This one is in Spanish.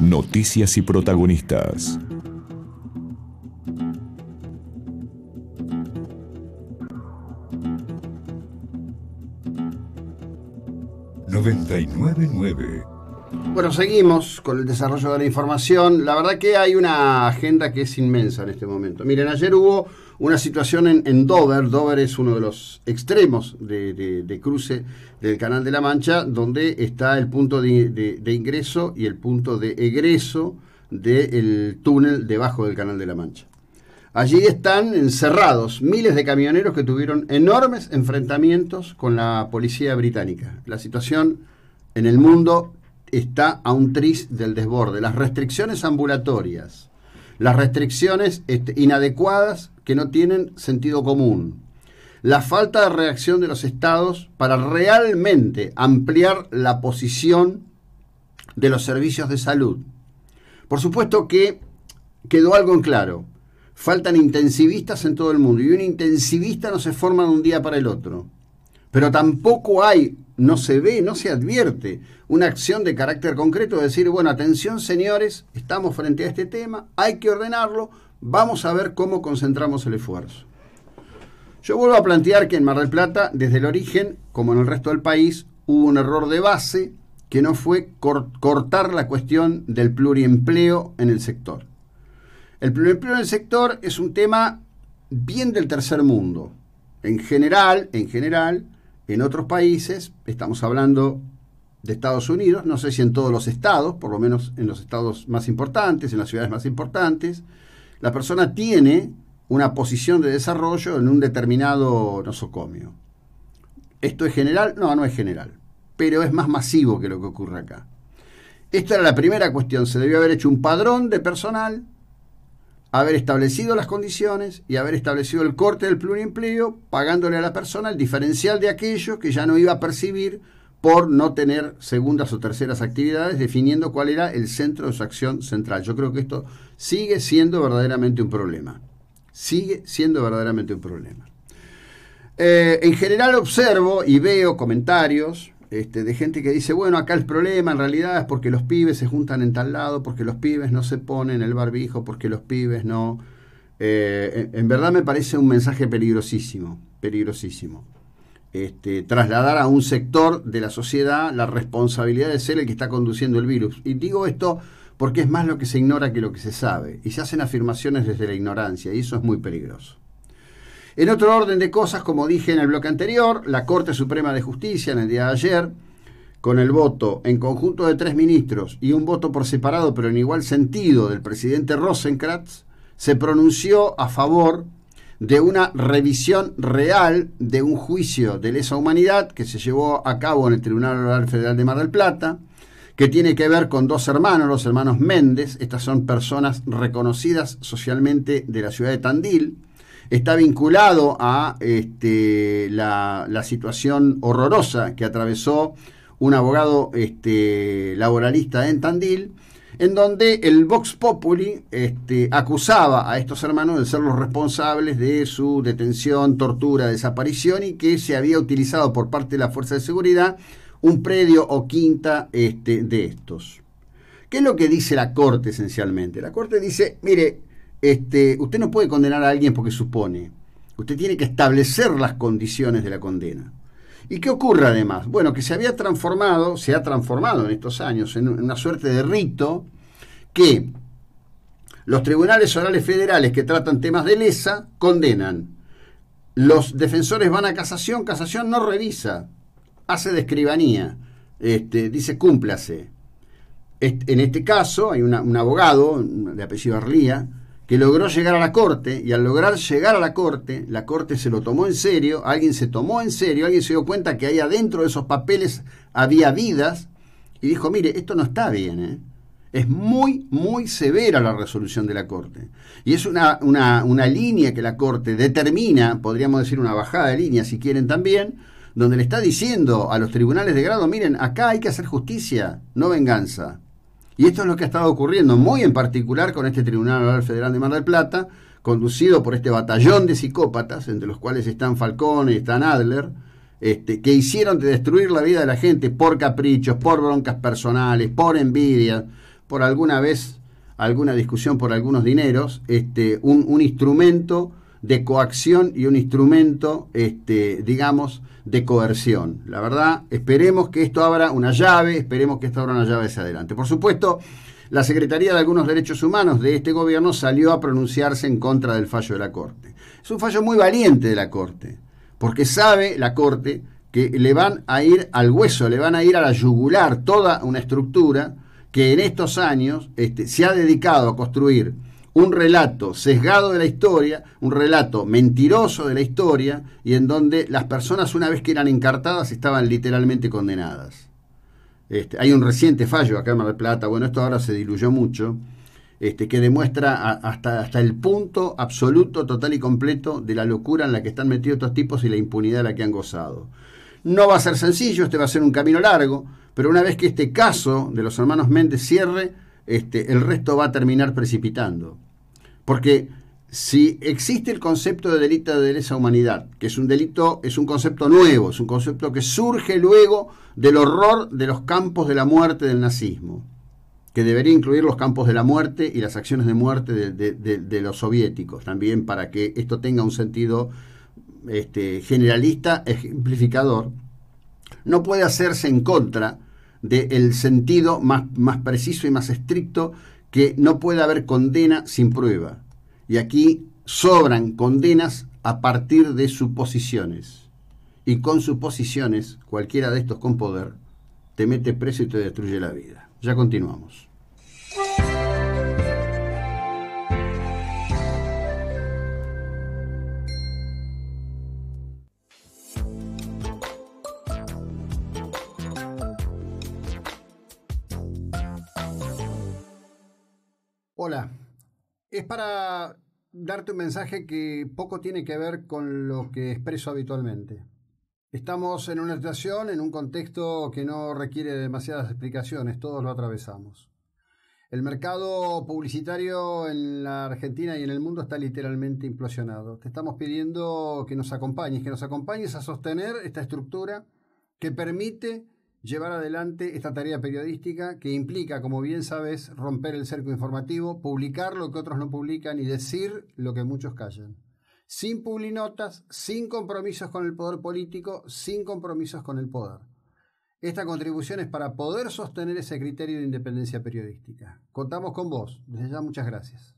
Noticias y protagonistas. ...999 bueno, seguimos con el desarrollo de la información. La verdad que hay una agenda que es inmensa en este momento. Miren, ayer hubo una situación en, Dover. Dover es uno de los extremos de, cruce del Canal de la Mancha, donde está el punto de, de ingreso y el punto de egreso del túnel debajo del Canal de la Mancha. Allí están encerrados miles de camioneros que tuvieron enormes enfrentamientos con la policía británica. La situación en el mundo está a un tris del desborde. Las restricciones ambulatorias, las restricciones este, inadecuadas que no tienen sentido común, la falta de reacción de los estados para realmente ampliar la posición de los servicios de salud. Por supuesto que quedó algo en claro. Faltan intensivistas en todo el mundo y un intensivista no se forma de un día para el otro. Pero tampoco hay no se ve, no se advierte una acción de carácter concreto, de decir, bueno, atención señores, estamos frente a este tema, hay que ordenarlo, vamos a ver cómo concentramos el esfuerzo. Yo vuelvo a plantear que en Mar del Plata, desde el origen, como en el resto del país, hubo un error de base que no fue cortar la cuestión del pluriempleo en el sector. El pluriempleo en el sector es un tema bien del tercer mundo. En general, en general, en otros países, estamos hablando de Estados Unidos, no sé si en todos los estados, por lo menos en los estados más importantes, en las ciudades más importantes, la persona tiene una posición de desarrollo en un determinado nosocomio. ¿Esto es general? No, no es general, pero es más masivo que lo que ocurre acá. Esta era la primera cuestión, se debió haber hecho un padrón de personal haber establecido las condiciones y haber establecido el corte del pluriempleo, pagándole a la persona el diferencial de aquello que ya no iba a percibir por no tener segundas o terceras actividades, definiendo cuál era el centro de su acción central. Yo creo que esto sigue siendo verdaderamente un problema. Sigue siendo verdaderamente un problema. Eh, en general observo y veo comentarios este, de gente que dice, bueno, acá el problema en realidad es porque los pibes se juntan en tal lado, porque los pibes no se ponen el barbijo, porque los pibes no... Eh, en, verdad me parece un mensaje peligrosísimo, peligrosísimo. Este, trasladar a un sector de la sociedad la responsabilidad de ser el que está conduciendo el virus. Y digo esto porque es más lo que se ignora que lo que se sabe. Y se hacen afirmaciones desde la ignorancia, y eso es muy peligroso. En otro orden de cosas, como dije en el bloque anterior, la Corte Suprema de Justicia en el día de ayer, con el voto en conjunto de tres ministros y un voto por separado pero en igual sentido del presidente Rosenkratz, se pronunció a favor de una revisión real de un juicio de lesa humanidad que se llevó a cabo en el Tribunal Oral Federal de Mar del Plata, que tiene que ver con dos hermanos, los hermanos Méndez, estas son personas reconocidas socialmente de la ciudad de Tandil, está vinculado a este, la, situación horrorosa que atravesó un abogado este, laboralista en Tandil, en donde el Vox Populi este, acusaba a estos hermanos de ser los responsables de su detención, tortura, desaparición y que se había utilizado por parte de la Fuerza de Seguridad un predio o quinta este, de estos. ¿Qué es lo que dice la Corte esencialmente? La Corte dice, mire, este, usted no puede condenar a alguien porque supone. Usted tiene que establecer las condiciones de la condena. ¿Y qué ocurre además? Bueno, que se había transformado, se ha transformado en estos años en una suerte de rito que los tribunales orales federales que tratan temas de lesa condenan. Los defensores van a casación, casación no revisa, hace de escribanía, este, dice cúmplase. en este caso hay un abogado de apellido Arlía que logró llegar a la corte y al lograr llegar a la corte, la corte se lo tomó en serio, alguien se tomó en serio, alguien se dio cuenta que ahí adentro de esos papeles había vidas y dijo, mire, esto no está bien, ¿eh? Es muy, muy severa la resolución de la Corte. Y es una, una línea que la Corte determina, podríamos decir una bajada de línea si quieren también, donde le está diciendo a los tribunales de grado, miren, acá hay que hacer justicia, no venganza. Y esto es lo que ha estado ocurriendo, muy en particular con este Tribunal Federal de Mar del Plata, conducido por este batallón de psicópatas, entre los cuales están Falcón y están Adler, este, que hicieron de destruir la vida de la gente por caprichos, por broncas personales, por envidia, por alguna vez alguna discusión por algunos dineros, este, un instrumento de coacción y un instrumento, este, digamos, de coerción. La verdad, esperemos que esto abra una llave, esperemos que esto abra una llave hacia adelante. Por supuesto, la Secretaría de Algunos Derechos Humanos de este gobierno salió a pronunciarse en contra del fallo de la Corte. Es un fallo muy valiente de la Corte, porque sabe la Corte que le van a ir al hueso, le van a ir a la yugular toda una estructura que en estos años este, se ha dedicado a construir un relato sesgado de la historia, un relato mentiroso de la historia, y en donde las personas una vez que eran encartadas estaban literalmente condenadas. Este, hay un reciente fallo acá en Mar Plata, bueno, esto ahora se diluyó mucho, este, que demuestra hasta, hasta el punto absoluto, total y completo de la locura en la que están metidos estos tipos y la impunidad a la que han gozado. No va a ser sencillo, este va a ser un camino largo, pero una vez que este caso de los hermanos Méndez cierre, este, el resto va a terminar precipitando. Porque si existe el concepto de delito de lesa humanidad, que es un delito, es un concepto nuevo, es un concepto que surge luego del horror de los campos de la muerte del nazismo, que debería incluir los campos de la muerte y las acciones de muerte de, los soviéticos también, para que esto tenga un sentido este, generalista, ejemplificador, no puede hacerse en contra del sentido más preciso y más estricto que no puede haber condena sin prueba. Y aquí sobran condenas a partir de suposiciones. Y con suposiciones, cualquiera de estos con poder te mete preso y te destruye la vida. Ya continuamos. Hola, es para darte un mensaje que poco tiene que ver con lo que expreso habitualmente. Estamos en una situación, en un contexto que no requiere demasiadas explicaciones, todos lo atravesamos. El mercado publicitario en la Argentina y en el mundo está literalmente implosionado. Te estamos pidiendo que nos acompañes, que nos acompañes a sostener esta estructura que permite llevar adelante esta tarea periodística que implica, como bien sabes, romper el cerco informativo, publicar lo que otros no publican y decir lo que muchos callan. Sin publinotas, sin compromisos con el poder político, sin compromisos con el poder. Esta contribución es para poder sostener ese criterio de independencia periodística. Contamos con vos. Desde ya muchas gracias.